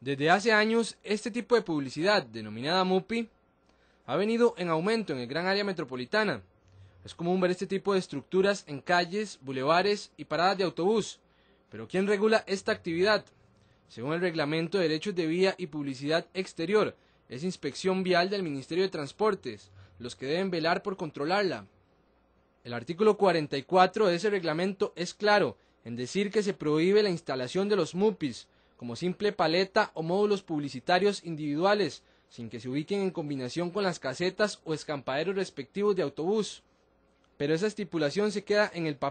Desde hace años, este tipo de publicidad, denominada MUPI, ha venido en aumento en el gran área metropolitana. Es común ver este tipo de estructuras en calles, bulevares y paradas de autobús. Pero ¿quién regula esta actividad? Según el Reglamento de Derechos de Vía y Publicidad Exterior, es Inspección Vial del Ministerio de Transportes, los que deben velar por controlarla. El artículo 44 de ese reglamento es claro en decir que se prohíbe la instalación de los MUPIs, como simple paleta o módulos publicitarios individuales, sin que se ubiquen en combinación con las casetas o escampaderos respectivos de autobús. Pero esa estipulación se queda en el papel